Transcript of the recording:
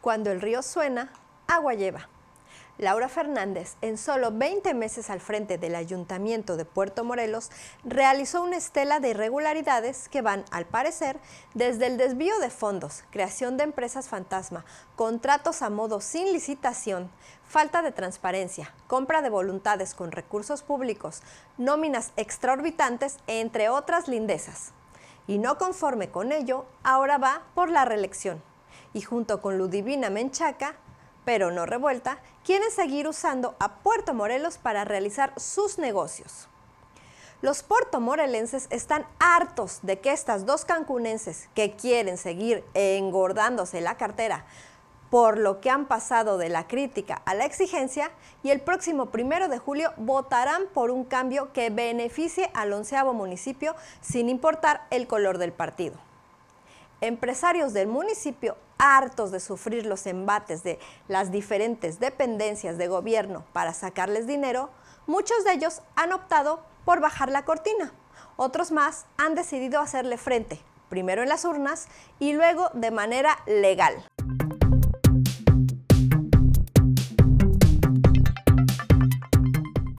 Cuando el río suena, agua lleva. Laura Fernández, en solo 20 meses al frente del Ayuntamiento de Puerto Morelos, realizó una estela de irregularidades que van, al parecer, desde el desvío de fondos, creación de empresas fantasma, contratos a modo sin licitación, falta de transparencia, compra de voluntades con recursos públicos, nóminas extraorbitantes, entre otras lindezas. Y no conforme con ello, ahora va por la reelección. Y junto con Ludivina Menchaca, pero no revuelta, quieren seguir usando a Puerto Morelos para realizar sus negocios. Los puertomorelenses están hartos de que estas dos cancunenses que quieren seguir engordándose la cartera, por lo que han pasado de la crítica a la exigencia, y el próximo primero de julio votarán por un cambio que beneficie al onceavo municipio sin importar el color del partido empresarios del municipio, hartos de sufrir los embates de las diferentes dependencias de gobierno para sacarles dinero, muchos de ellos han optado por bajar la cortina. Otros más han decidido hacerle frente, primero en las urnas y luego de manera legal.